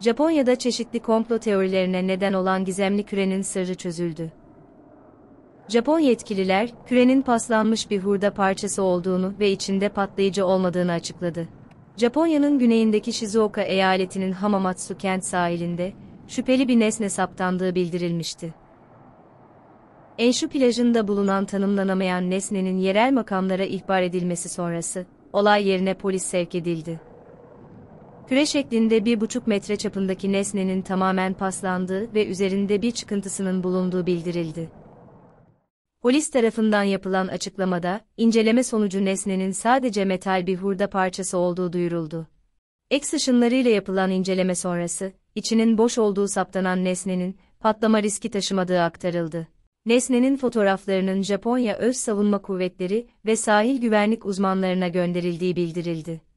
Japonya'da çeşitli komplo teorilerine neden olan gizemli kürenin sırrı çözüldü. Japon yetkililer, kürenin paslanmış bir hurda parçası olduğunu ve içinde patlayıcı olmadığını açıkladı. Japonya'nın güneyindeki Shizuoka eyaletinin Hamamatsu kent sahilinde, şüpheli bir nesne saptandığı bildirilmişti. Enshu plajında bulunan tanımlanamayan nesnenin yerel makamlara ihbar edilmesi sonrası, olay yerine polis sevk edildi. Küre şeklinde 1,5 metre çapındaki nesnenin tamamen paslandığı ve üzerinde bir çıkıntısının bulunduğu bildirildi. Polis tarafından yapılan açıklamada, inceleme sonucu nesnenin sadece metal bir hurda parçası olduğu duyuruldu. Eks ışınlarıyla yapılan inceleme sonrası, içinin boş olduğu saptanan nesnenin, patlama riski taşımadığı aktarıldı. Nesnenin fotoğraflarının Japonya Öz Savunma Kuvvetleri ve sahil güvenlik uzmanlarına gönderildiği bildirildi.